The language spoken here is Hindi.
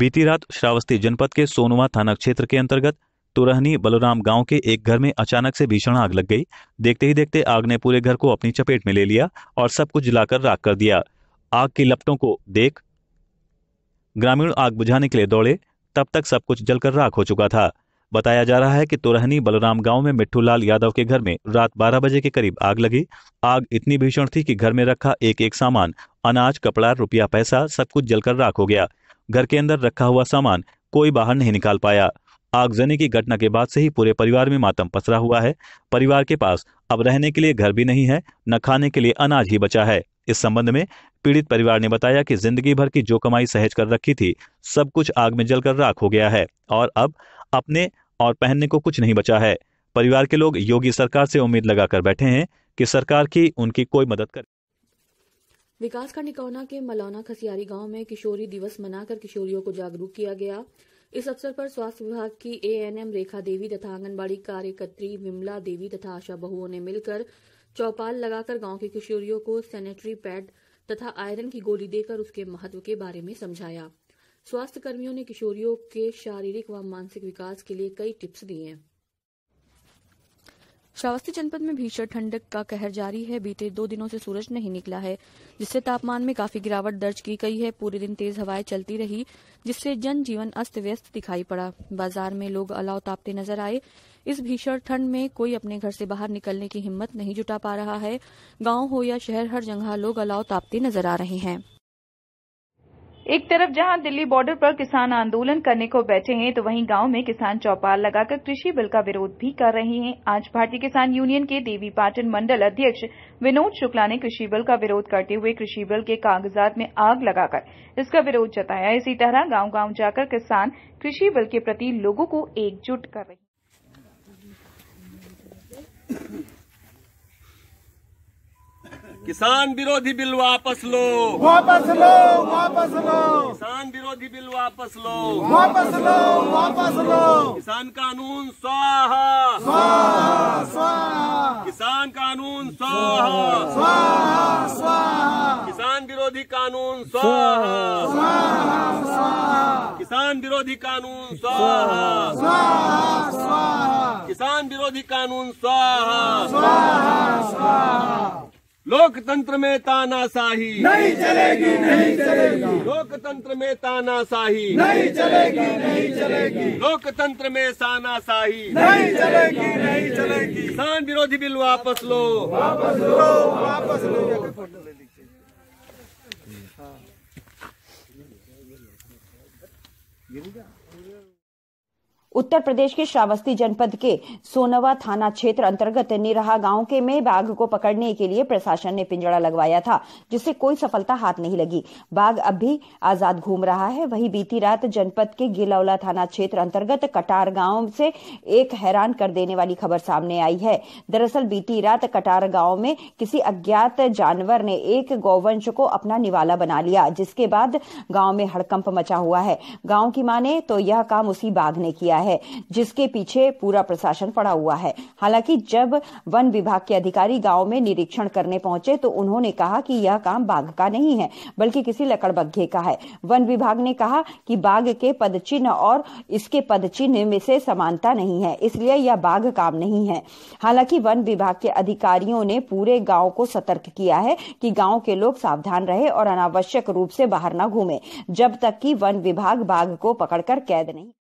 बीती रात श्रावस्ती जनपद के सोनवा थाना क्षेत्र के अंतर्गत तुरहनी बलोराम गांव के एक घर में अचानक से भीषण आग लग गई देखते ही देखते आग ने पूरे घर को अपनी चपेट में ले लिया और सब कुछ जलाकर राख कर दिया आग की लपटों को देख ग्रामीण आग बुझाने के लिए दौड़े तब तक सब कुछ जलकर राख हो चुका था बताया जा रहा है कि तुरहनी बलराम गांव में मिट्ठूलाल यादव के घर में रात 12 बजे के करीब आग लगी आग इतनी भीषण थी कि घर में रखा एक एक सामान अनाज कपड़ा रुपया पैसा सब कुछ जलकर राख हो गया घर के अंदर रखा हुआ सामान कोई बाहर नहीं निकाल पाया आगजनी की घटना के बाद से ही पूरे परिवार में मातम पसरा हुआ है परिवार के पास अब रहने के लिए घर भी नहीं है न खाने के लिए अनाज ही बचा है इस संबंध में पीड़ित परिवार ने बताया कि जिंदगी भर की जो कमाई सहज कर रखी थी सब कुछ आग में जलकर राख हो गया है और अब अपने और पहनने को कुछ नहीं बचा है परिवार के लोग योगी सरकार से उम्मीद लगाकर बैठे हैं कि सरकार की उनकी कोई मदद करे विकासखंड इकौना के मलौना खसियारी गांव में किशोरी दिवस मनाकर किशोरियों को जागरूक किया गया इस अवसर पर स्वास्थ्य विभाग की एएनएम रेखा देवी तथा आंगनबाड़ी कार्यकत्री विमला देवी तथा आशा बहुओं ने मिलकर चौपाल लगाकर गांव की किशोरियों को सैनिटरी पैड तथा आयरन की गोली देकर उसके महत्व के बारे में समझाया स्वास्थ्य कर्मियों ने किशोरियों के शारीरिक व मानसिक विकास के लिए कई टिप्स दिए हैं श्रावस्ती जनपद में भीषण ठंड का कहर जारी है बीते दो दिनों से सूरज नहीं निकला है जिससे तापमान में काफी गिरावट दर्ज की गई है पूरे दिन तेज हवाएं चलती रही जिससे जनजीवन अस्त व्यस्त दिखाई पड़ा बाजार में लोग अलाव तापते नजर आए इस भीषण ठंड में कोई अपने घर से बाहर निकलने की हिम्मत नहीं जुटा पा रहा है गाँव हो या शहर हर जगह लोग अलाव तापते नजर आ रहे हैं एक तरफ जहां दिल्ली बॉर्डर पर किसान आंदोलन करने को बैठे हैं तो वहीं गांव में किसान चौपाल लगाकर कृषि बिल का विरोध भी कर रहे हैं आज भारतीय किसान यूनियन के देवी पाटन मंडल अध्यक्ष विनोद शुक्ला ने कृषि बिल का विरोध करते हुए कृषि बिल के कागजात में आग लगाकर इसका विरोध जताया इसी तरह गांव गांव जाकर किसान कृषि बिल के प्रति लोगों को एकजुट कर रहे हैं किसान विरोधी बिल वापस लो वापस लो वापस लो किसान विरोधी बिल वापस लो वापस लो वापस लो किसान कानून स्वाहा स्वाहा स्वाहा किसान कानून स्वाहा स्वाहा स्वाहा किसान विरोधी कानून स्वाहा स्वाहा स्वाहा किसान विरोधी कानून स्वाहा स्वाहा स्वाहा किसान विरोधी कानून स्वाहा स्वाहा स्वाहा लोकतंत्र में तानाशाही नहीं चलेगी नहीं चलेगी लोकतंत्र में तानाशाही नहीं चलेगी नहीं चलेगी लोकतंत्र में सानाशाही नहीं चलेगी नहीं चलेगी किसान विरोधी बिल वापस लो वापस लो वापस लो हाँ। उत्तर प्रदेश के श्रावस्ती जनपद के सोनवा थाना क्षेत्र अंतर्गत निरहा गांव के में बाघ को पकड़ने के लिए प्रशासन ने पिंजड़ा लगवाया था जिससे कोई सफलता हाथ नहीं लगी बाघ अब भी आजाद घूम रहा है वही बीती रात जनपद के गिलौला थाना क्षेत्र अंतर्गत कटार गांव से एक हैरान कर देने वाली खबर सामने आई है दरअसल बीती रात कटार गांव में किसी अज्ञात जानवर ने एक गौवंश को अपना निवाला बना लिया जिसके बाद गांव में हड़कंप मचा हुआ है गांव की माने तो यह काम उसी बाघ ने किया है जिसके पीछे पूरा प्रशासन पड़ा हुआ है हालांकि जब वन विभाग के अधिकारी गांव में निरीक्षण करने पहुंचे तो उन्होंने कहा कि यह काम बाघ का नहीं है बल्कि किसी लकड़बग्घे का है वन विभाग ने कहा कि बाघ के पदचिन्ह और इसके पदचिन्ह में से समानता नहीं है इसलिए यह बाघ काम नहीं है हालांकि वन विभाग के अधिकारियों ने पूरे गांव को सतर्क किया है कि गांव के लोग सावधान रहे और अनावश्यक रूप से बाहर न घूमे जब तक कि वन विभाग बाघ को पकड़कर कैद नहीं